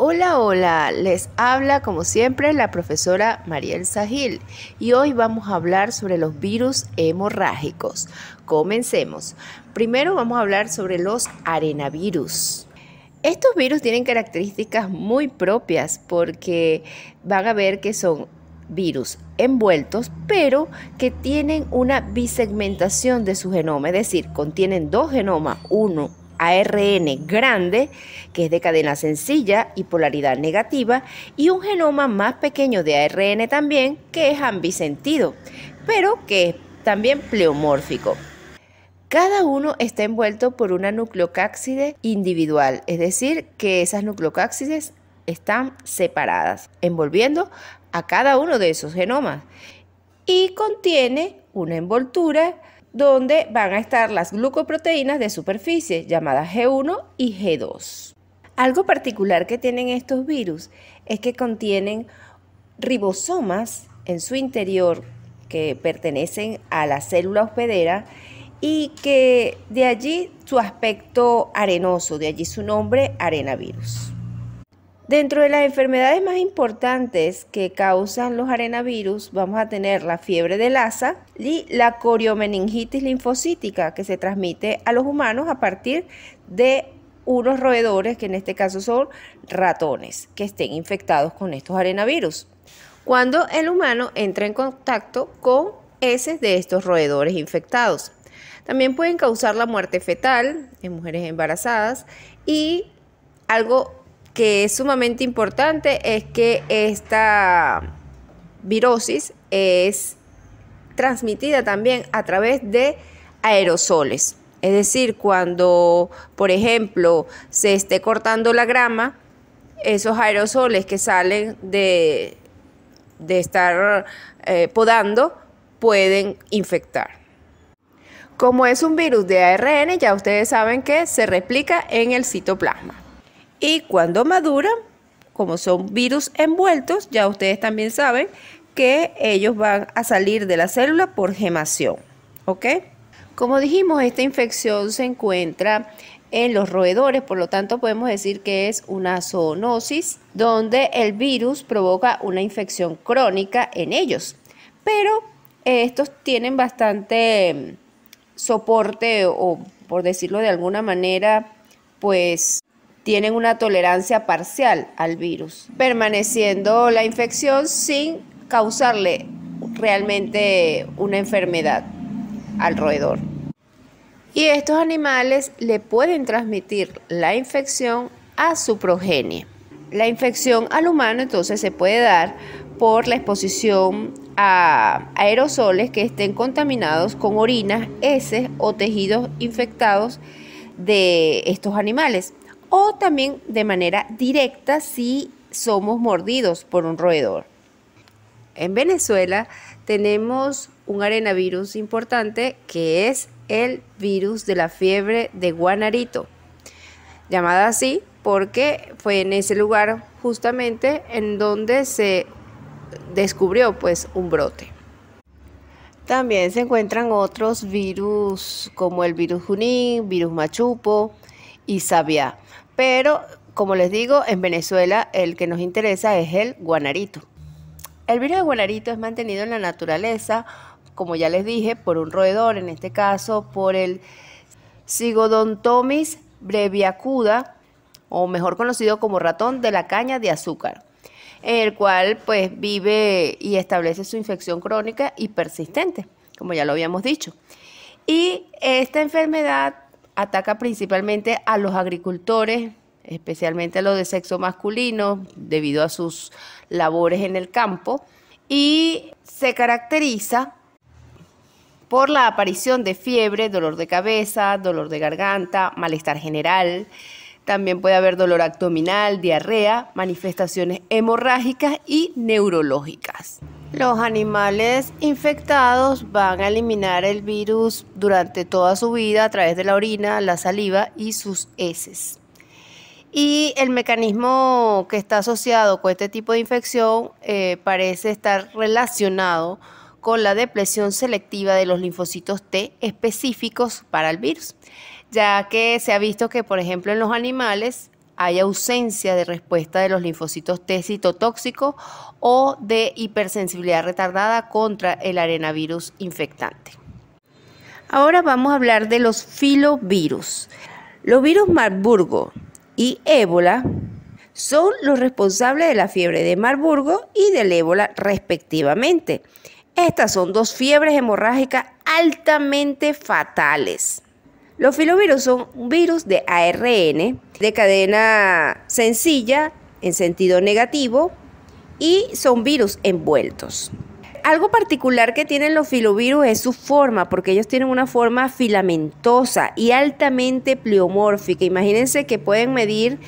Hola, hola, les habla como siempre la profesora Mariel Sahil y hoy vamos a hablar sobre los virus hemorrágicos. Comencemos. Primero vamos a hablar sobre los arenavirus. Estos virus tienen características muy propias porque van a ver que son virus envueltos, pero que tienen una bisegmentación de su genoma, es decir, contienen dos genomas, uno ARN grande, que es de cadena sencilla y polaridad negativa, y un genoma más pequeño de ARN también, que es ambisentido, pero que es también pleomórfico. Cada uno está envuelto por una nucleocáxide individual, es decir, que esas nucleocáxides están separadas, envolviendo a cada uno de esos genomas, y contiene una envoltura donde van a estar las glucoproteínas de superficie llamadas G1 y G2. Algo particular que tienen estos virus es que contienen ribosomas en su interior que pertenecen a la célula hospedera y que de allí su aspecto arenoso, de allí su nombre arenavirus. Dentro de las enfermedades más importantes que causan los arenavirus, vamos a tener la fiebre de asa y la coriomeningitis linfocítica, que se transmite a los humanos a partir de unos roedores, que en este caso son ratones, que estén infectados con estos arenavirus. Cuando el humano entra en contacto con heces de estos roedores infectados. También pueden causar la muerte fetal en mujeres embarazadas y algo que es sumamente importante es que esta virosis es transmitida también a través de aerosoles. Es decir, cuando, por ejemplo, se esté cortando la grama, esos aerosoles que salen de, estar eh, podando pueden infectar. Como es un virus de ARN, ya ustedes saben que se replica en el citoplasma. Y cuando maduran, como son virus envueltos, ya ustedes también saben que ellos van a salir de la célula por gemación. ¿Ok? Como dijimos, esta infección se encuentra en los roedores, por lo tanto podemos decir que es una zoonosis donde el virus provoca una infección crónica en ellos. Pero estos tienen bastante mm, soporte o, por decirlo de alguna manera, pues tienen una tolerancia parcial al virus, permaneciendo la infección sin causarle realmente una enfermedad al roedor. Y estos animales le pueden transmitir la infección a su progenie. La infección al humano entonces se puede dar por la exposición a aerosoles que estén contaminados con orinas, heces o tejidos infectados de estos animales o también de manera directa si somos mordidos por un roedor. En Venezuela tenemos un arenavirus importante que es el virus de la fiebre de Guanarito, llamada así porque fue en ese lugar justamente en donde se descubrió pues un brote. También se encuentran otros virus como el virus Junín, virus Machupo, y sabiá. Pero, como les digo, en Venezuela el que nos interesa es el guanarito. El virus de guanarito es mantenido en la naturaleza, como ya les dije, por un roedor, en este caso por el Sigodontomis breviacuda, o mejor conocido como ratón de la caña de azúcar, el cual pues vive y establece su infección crónica y persistente, como ya lo habíamos dicho. Y esta enfermedad ataca principalmente a los agricultores, especialmente a los de sexo masculino, debido a sus labores en el campo, y se caracteriza por la aparición de fiebre, dolor de cabeza, dolor de garganta, malestar general. También puede haber dolor abdominal, diarrea, manifestaciones hemorrágicas y neurológicas. Los animales infectados van a eliminar el virus durante toda su vida a través de la orina, la saliva y sus heces. Y el mecanismo que está asociado con este tipo de infección eh, parece estar relacionado con la depresión selectiva de los linfocitos T específicos para el virus, ya que se ha visto que, por ejemplo, en los animales hay ausencia de respuesta de los linfocitos T citotóxicos o de hipersensibilidad retardada contra el arenavirus infectante. Ahora vamos a hablar de los filovirus. Los virus Marburgo y ébola son los responsables de la fiebre de Marburgo y del ébola respectivamente. Estas son dos fiebres hemorrágicas altamente fatales. Los filovirus son virus de ARN de cadena sencilla en sentido negativo y son virus envueltos. Algo particular que tienen los filovirus es su forma, porque ellos tienen una forma filamentosa y altamente pleomórfica. Imagínense que pueden medir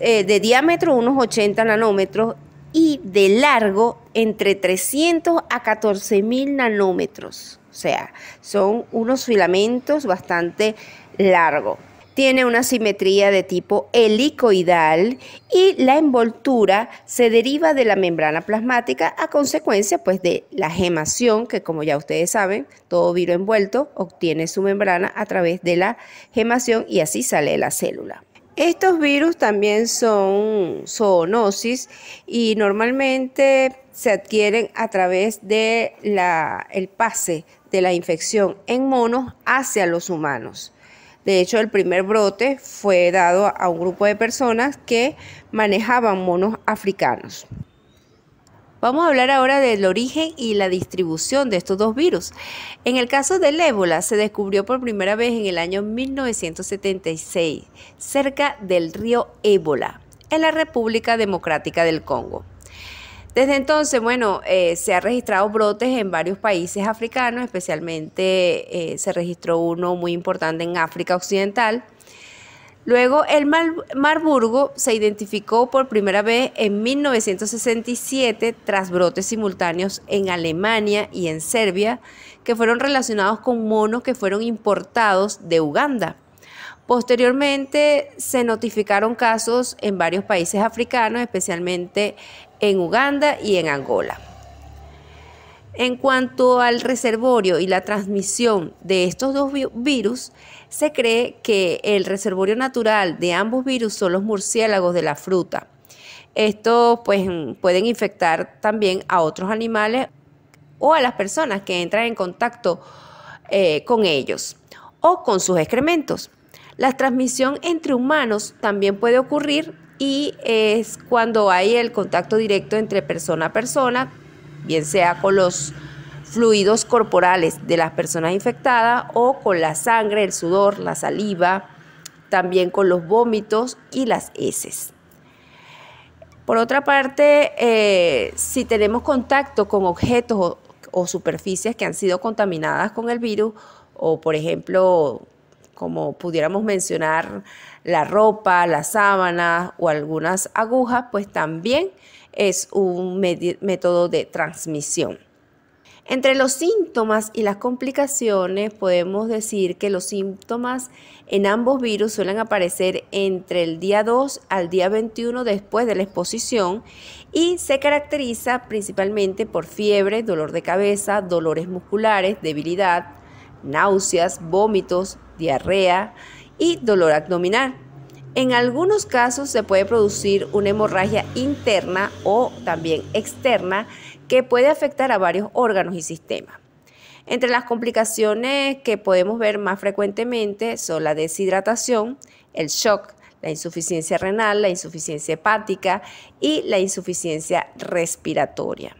eh, de diámetro unos 80 nanómetros y de largo entre 300 a 14 mil nanómetros o sea, son unos filamentos bastante largos. Tiene una simetría de tipo helicoidal y la envoltura se deriva de la membrana plasmática a consecuencia pues de la gemación que como ya ustedes saben, todo virus envuelto obtiene su membrana a través de la gemación y así sale la célula. Estos virus también son zoonosis y normalmente se adquieren a través de pase de la infección en monos hacia los humanos. De hecho, el primer brote fue dado a un grupo de personas que manejaban monos africanos. Vamos a hablar ahora del origen y la distribución de estos dos virus. En el caso del ébola, se descubrió por primera vez en el año 1976, cerca del río Ébola, en la República Democrática del Congo. Desde entonces, bueno, eh, se han registrado brotes en varios países africanos, especialmente eh, se registró uno muy importante en África Occidental. Luego, el Marburgo se identificó por primera vez en 1967 tras brotes simultáneos en Alemania y en Serbia, que fueron relacionados con monos que fueron importados de Uganda. Posteriormente se notificaron casos en varios países africanos, especialmente en Uganda y en Angola. En cuanto al reservorio y la transmisión de estos dos virus, se cree que el reservorio natural de ambos virus son los murciélagos de la fruta. Estos pues, pueden infectar también a otros animales o a las personas que entran en contacto eh, con ellos o con sus excrementos. La transmisión entre humanos también puede ocurrir y es cuando hay el contacto directo entre persona a persona, bien sea con los fluidos corporales de las personas infectadas o con la sangre, el sudor, la saliva, también con los vómitos y las heces. Por otra parte, eh, si tenemos contacto con objetos o superficies que han sido contaminadas con el virus, o por ejemplo como pudiéramos mencionar la ropa, las sábanas o algunas agujas, pues también es un método de transmisión. Entre los síntomas y las complicaciones podemos decir que los síntomas en ambos virus suelen aparecer entre el día 2 al día 21 después de la exposición y se caracteriza principalmente por fiebre, dolor de cabeza, dolores musculares, debilidad, náuseas, vómitos, diarrea y dolor abdominal. En algunos casos se puede producir una hemorragia interna o también externa que puede afectar a varios órganos y sistemas. Entre las complicaciones que podemos ver más frecuentemente son la deshidratación, el shock, la insuficiencia renal, la insuficiencia hepática y la insuficiencia respiratoria.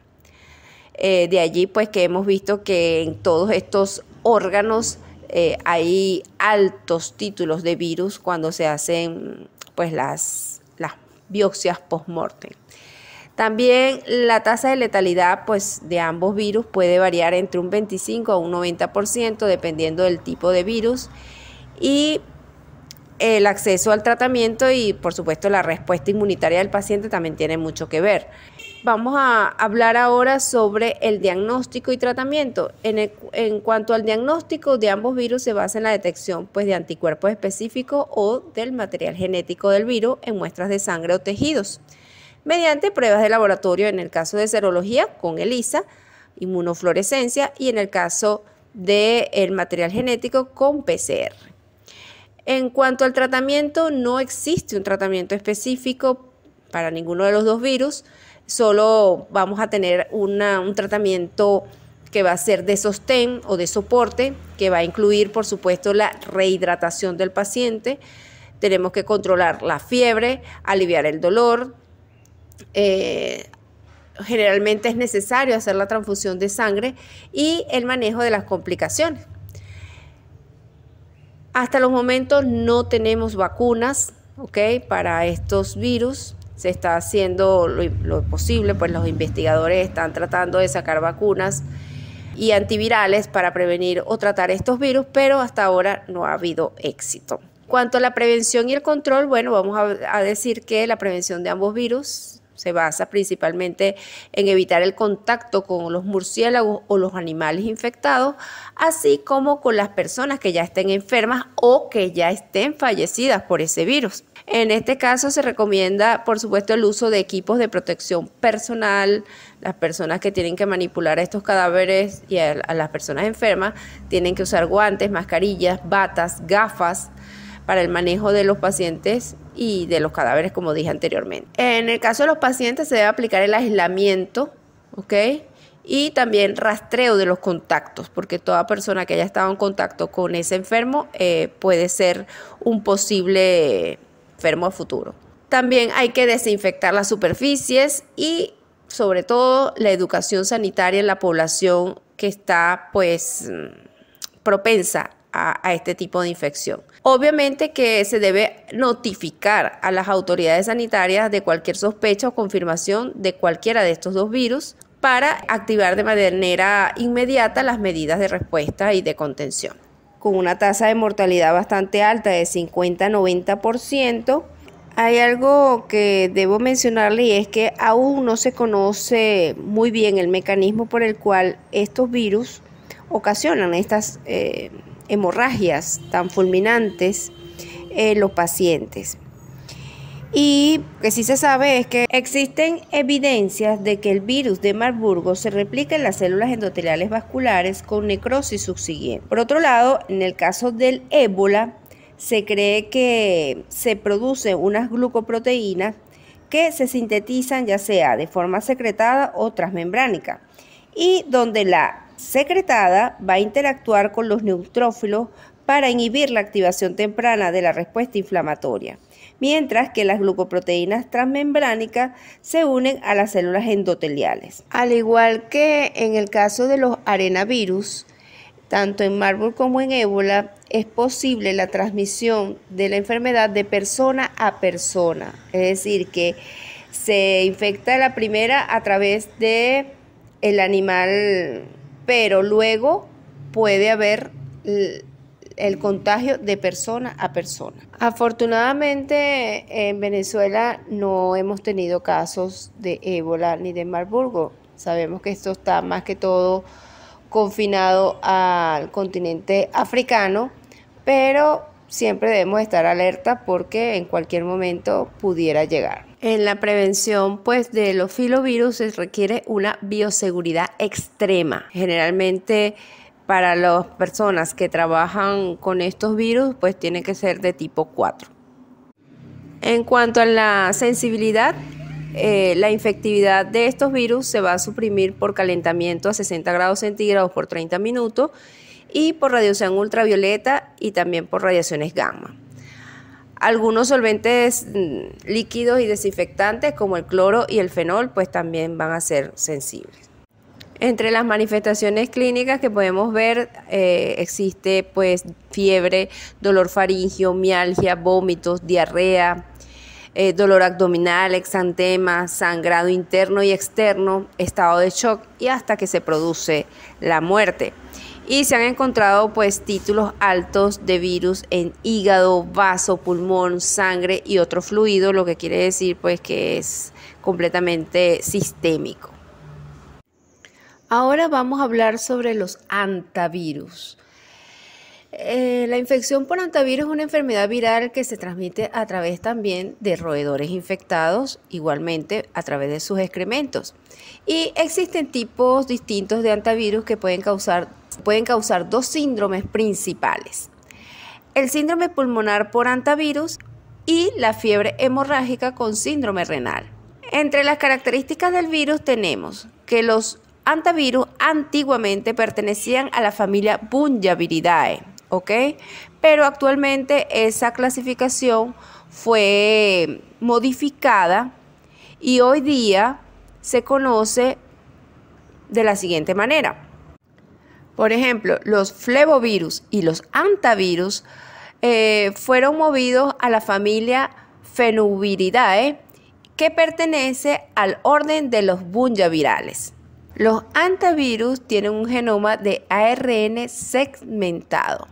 Eh, de allí pues que hemos visto que en todos estos órganos eh, hay altos títulos de virus cuando se hacen pues, las, biopsias post-mortem. También la tasa de letalidad pues, de ambos virus puede variar entre un 25 a un 90% dependiendo del tipo de virus y el acceso al tratamiento y por supuesto la respuesta inmunitaria del paciente también tiene mucho que ver. Vamos a hablar ahora sobre el diagnóstico y tratamiento. En, cuanto al diagnóstico de ambos virus se basa en la detección pues, de anticuerpos específicos o del material genético del virus en muestras de sangre o tejidos, mediante pruebas de laboratorio en el caso de serología con ELISA, inmunofluorescencia y en el caso del de material genético con PCR. En cuanto al tratamiento, no existe un tratamiento específico para ninguno de los dos virus solo vamos a tener un tratamiento que va a ser de sostén o de soporte, que va a incluir, por supuesto, la rehidratación del paciente. Tenemos que controlar la fiebre, aliviar el dolor. Eh, generalmente es necesario hacer la transfusión de sangre y el manejo de las complicaciones. Hasta los momentos no tenemos vacunas para estos virus se está haciendo lo, posible, pues los investigadores están tratando de sacar vacunas y antivirales para prevenir o tratar estos virus, pero hasta ahora no ha habido éxito. Cuanto a la prevención y el control, bueno, vamos a, decir que la prevención de ambos virus se basa principalmente en evitar el contacto con los murciélagos o los animales infectados, así como con las personas que ya estén enfermas o que ya estén fallecidas por ese virus. En este caso se recomienda, por supuesto, el uso de equipos de protección personal. Las personas que tienen que manipular estos cadáveres y a, las personas enfermas tienen que usar guantes, mascarillas, batas, gafas para el manejo de los pacientes y de los cadáveres, como dije anteriormente. En el caso de los pacientes se debe aplicar el aislamiento, ¿ok? y también rastreo de los contactos, porque toda persona que haya estado en contacto con ese enfermo eh, puede ser un posible enfermo futuro. También hay que desinfectar las superficies y sobre todo la educación sanitaria en la población que está pues mm, propensa a, a, este tipo de infección. Obviamente que se debe notificar a las autoridades sanitarias de cualquier sospecha o confirmación de cualquiera de estos dos virus para activar de manera inmediata las medidas de respuesta y de contención con una tasa de mortalidad bastante alta de 50-90%. Hay algo que debo mencionarle y es que aún no se conoce muy bien el mecanismo por el cual estos virus ocasionan estas eh, hemorragias tan fulminantes en eh, los pacientes. Y lo que sí se sabe es que existen evidencias de que el virus de Marburgo se replica en las células endoteliales vasculares con necrosis subsiguiente. Por otro lado, en el caso del ébola, se cree que se producen unas glucoproteínas que se sintetizan ya sea de forma secretada o transmembránica y donde la secretada va a interactuar con los neutrófilos para inhibir la activación temprana de la respuesta inflamatoria mientras que las glucoproteínas transmembránicas se unen a las células endoteliales. Al igual que en el caso de los arenavirus, tanto en mármol como en ébola, es posible la transmisión de la enfermedad de persona a persona. Es decir, que se infecta la primera a través de el animal, pero luego puede haber el contagio de persona a persona. Afortunadamente en Venezuela no hemos tenido casos de ébola ni de Marburgo. Sabemos que esto está más que todo confinado al continente africano, pero siempre debemos estar alerta porque en cualquier momento pudiera llegar. En la prevención pues de los filovirus se requiere una bioseguridad extrema. Generalmente para las personas que trabajan con estos virus, pues tiene que ser de tipo 4. En cuanto a la sensibilidad, eh, la infectividad de estos virus se va a suprimir por calentamiento a 60 grados centígrados por 30 minutos y por radiación ultravioleta y también por radiaciones gamma. Algunos solventes mm, líquidos y desinfectantes como el cloro y el fenol pues también van a ser sensibles. Entre las manifestaciones clínicas que podemos ver eh, existe pues fiebre, dolor faringio, mialgia, vómitos, diarrea, eh, dolor abdominal, exantema, sangrado interno y externo, estado de shock y hasta que se produce la muerte. Y se han encontrado pues títulos altos de virus en hígado, vaso, pulmón, sangre y otro fluido, lo que quiere decir pues que es completamente sistémico. Ahora vamos a hablar sobre los antivirus. Eh, la infección por antivirus es una enfermedad viral que se transmite a través también de roedores infectados, igualmente a través de sus excrementos. Y existen tipos distintos de antivirus que pueden causar, pueden causar dos síndromes principales. El síndrome pulmonar por antivirus y la fiebre hemorrágica con síndrome renal. Entre las características del virus tenemos que los antivirus antiguamente pertenecían a la familia Bunyaviridae, ¿ok? Pero actualmente esa clasificación fue modificada y hoy día se conoce de la siguiente manera. Por ejemplo, los flevovirus y los antivirus eh, fueron movidos a la familia Fenuviridae, que pertenece al orden de los bunyavirales. Los antivirus tienen un genoma de ARN segmentado.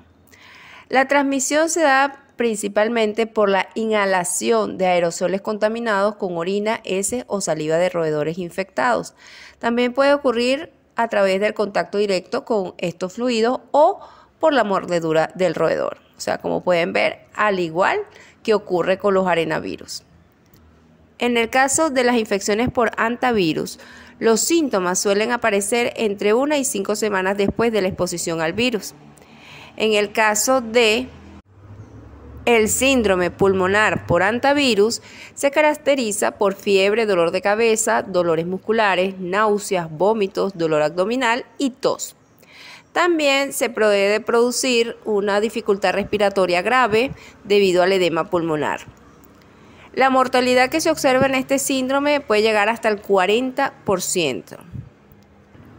La transmisión se da principalmente por la inhalación de aerosoles contaminados con orina, heces o saliva de roedores infectados. También puede ocurrir a través del contacto directo con estos fluidos o por la mordedura del roedor. O sea, como pueden ver, al igual que ocurre con los arenavirus. En el caso de las infecciones por antivirus, los síntomas suelen aparecer entre una y cinco semanas después de la exposición al virus. En el caso de el síndrome pulmonar por antivirus se caracteriza por fiebre, dolor de cabeza, dolores musculares, náuseas, vómitos, dolor abdominal y tos. También se puede producir una dificultad respiratoria grave debido al edema pulmonar. La mortalidad que se observa en este síndrome puede llegar hasta el 40%.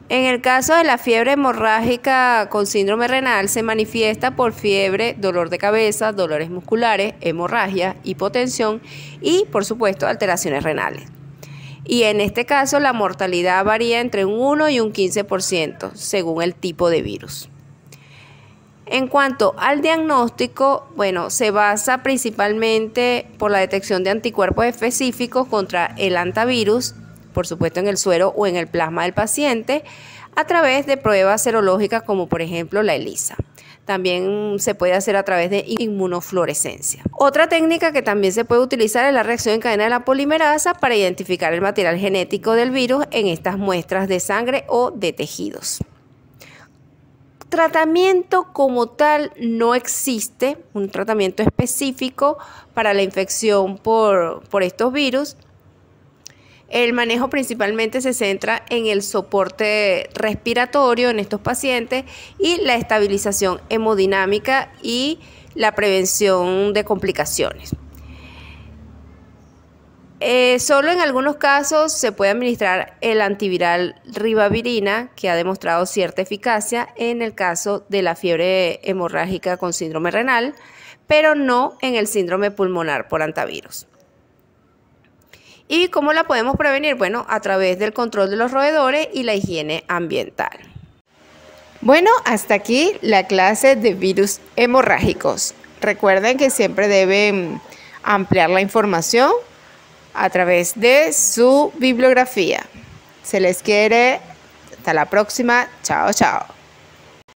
En el caso de la fiebre hemorrágica con síndrome renal se manifiesta por fiebre, dolor de cabeza, dolores musculares, hemorragia, hipotensión y por supuesto alteraciones renales. Y en este caso la mortalidad varía entre un 1 y un 15% según el tipo de virus. En cuanto al diagnóstico, bueno, se basa principalmente por la detección de anticuerpos específicos contra el antivirus, por supuesto en el suero o en el plasma del paciente, a través de pruebas serológicas como por ejemplo la ELISA. También se puede hacer a través de inmunofluorescencia. Otra técnica que también se puede utilizar es la reacción en cadena de la polimerasa para identificar el material genético del virus en estas muestras de sangre o de tejidos tratamiento como tal no existe, un tratamiento específico para la infección por, por, estos virus. El manejo principalmente se centra en el soporte respiratorio en estos pacientes y la estabilización hemodinámica y la prevención de complicaciones. Eh, solo en algunos casos se puede administrar el antiviral ribavirina, que ha demostrado cierta eficacia en el caso de la fiebre hemorrágica con síndrome renal, pero no en el síndrome pulmonar por antivirus. ¿Y cómo la podemos prevenir? Bueno, a través del control de los roedores y la higiene ambiental. Bueno, hasta aquí la clase de virus hemorrágicos. Recuerden que siempre deben ampliar la información a través de su bibliografía. Se les quiere. Hasta la próxima. Chao, chao.